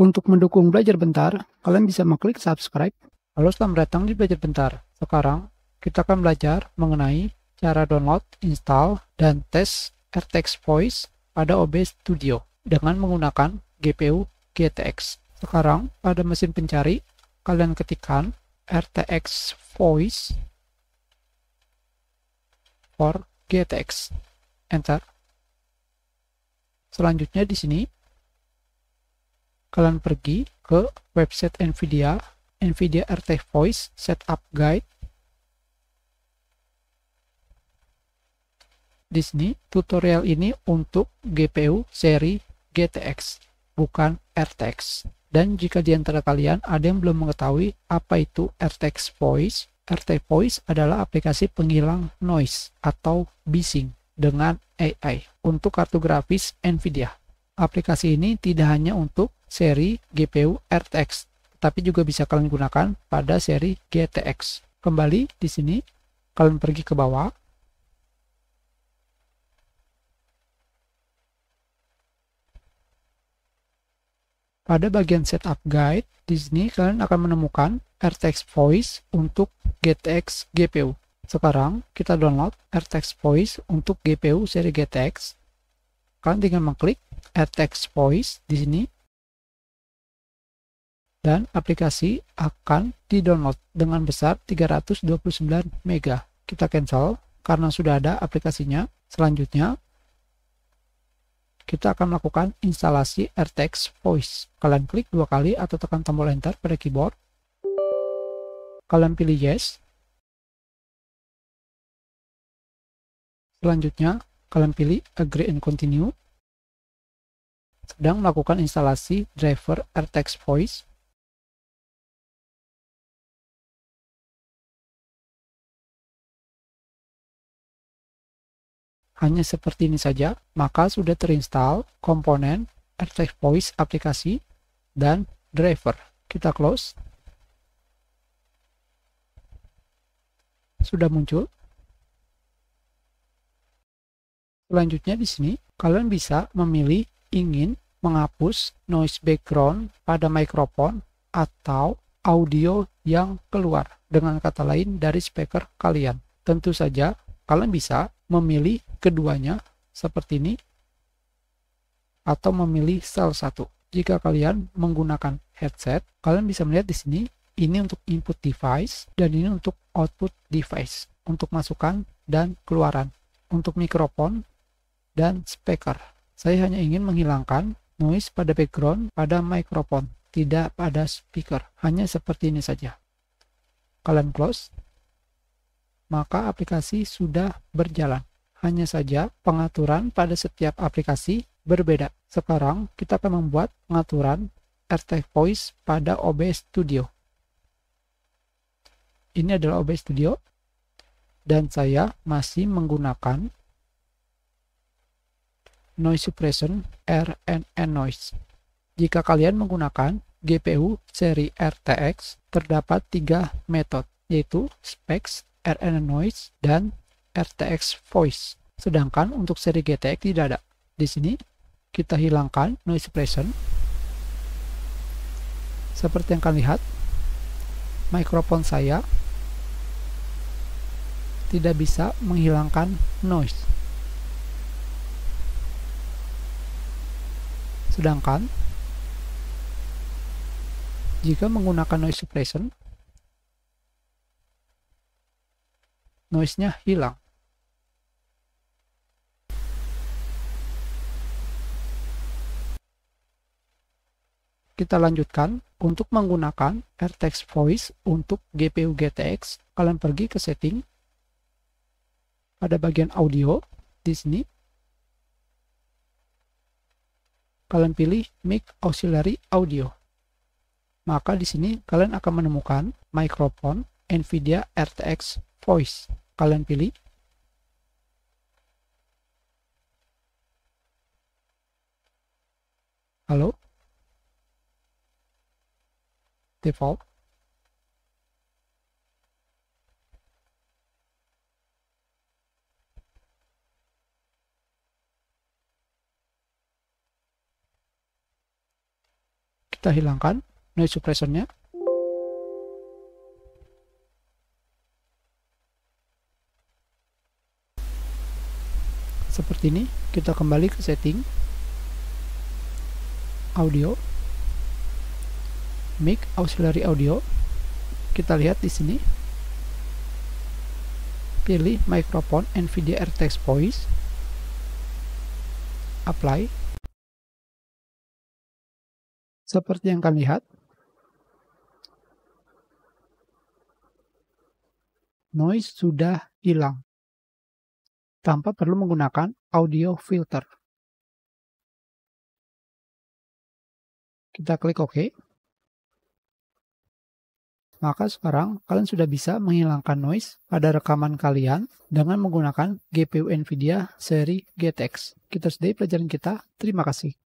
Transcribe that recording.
Untuk mendukung belajar bentar, kalian bisa mengklik subscribe. Halo, selamat datang di belajar bentar. Sekarang kita akan belajar mengenai cara download, install, dan tes RTX Voice pada OBS Studio dengan menggunakan GPU GTX. Sekarang pada mesin pencari, kalian ketikkan RTX Voice for GTX. Enter. Selanjutnya di sini kalian pergi ke website NVIDIA, NVIDIA RT Voice Setup Guide. Di sini, tutorial ini untuk GPU seri GTX, bukan RTX. Dan jika di antara kalian ada yang belum mengetahui apa itu RTX Voice, RT Voice adalah aplikasi penghilang noise atau bising dengan AI untuk kartu grafis NVIDIA. Aplikasi ini tidak hanya untuk seri GPU RTX, tapi juga bisa kalian gunakan pada seri GTX. Kembali di sini, kalian pergi ke bawah. Pada bagian setup guide, di sini kalian akan menemukan RTX Voice untuk GTX GPU. Sekarang kita download RTX Voice untuk GPU seri GTX. Kalian tinggal mengklik RTX Voice di sini dan aplikasi akan didownload dengan besar 329 MB. Kita cancel karena sudah ada aplikasinya. Selanjutnya, kita akan melakukan instalasi RTX Voice. Kalian klik dua kali atau tekan tombol Enter pada keyboard. Kalian pilih Yes. Selanjutnya, kalian pilih Agree and Continue sedang melakukan instalasi driver RTX Voice. hanya seperti ini saja, maka sudah terinstall komponen RTX Voice aplikasi dan driver. Kita close. Sudah muncul. Selanjutnya di sini, kalian bisa memilih ingin menghapus noise background pada mikrofon atau audio yang keluar. Dengan kata lain dari speaker kalian. Tentu saja kalian bisa memilih keduanya seperti ini atau memilih salah satu. Jika kalian menggunakan headset, kalian bisa melihat di sini ini untuk input device dan ini untuk output device untuk masukan dan keluaran, untuk mikrofon dan speaker. Saya hanya ingin menghilangkan noise pada background pada mikrofon, tidak pada speaker. Hanya seperti ini saja. Kalian close maka aplikasi sudah berjalan. Hanya saja pengaturan pada setiap aplikasi berbeda. Sekarang kita akan membuat pengaturan RT Voice pada OBS Studio. Ini adalah OBS Studio dan saya masih menggunakan noise suppression RNN noise. Jika kalian menggunakan GPU seri RTX, terdapat tiga metode, yaitu specs, RN Noise, dan RTX Voice. Sedangkan untuk seri GTX tidak ada. Di sini kita hilangkan noise suppression. Seperti yang kalian lihat, mikrofon saya tidak bisa menghilangkan noise. Sedangkan jika menggunakan noise suppression, noise-nya hilang. Kita lanjutkan untuk menggunakan RTX Voice untuk GPU GTX. Kalian pergi ke setting pada bagian audio di sini. Kalian pilih mic auxiliary audio. Maka di sini kalian akan menemukan Microphone NVIDIA RTX Voice kalian pilih halo default kita hilangkan noise nya seperti ini kita kembali ke setting audio mic auxiliary audio kita lihat di sini pilih microphone NVIDIA RTX Voice apply seperti yang kalian lihat noise sudah hilang tanpa perlu menggunakan audio filter. Kita klik OK. Maka sekarang kalian sudah bisa menghilangkan noise pada rekaman kalian dengan menggunakan GPU NVIDIA seri GTX. Kita sudahi pelajaran kita. Terima kasih.